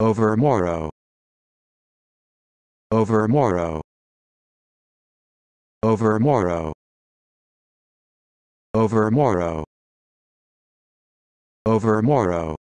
over morrow. over morrow. over morrow. over morrow. over morrow.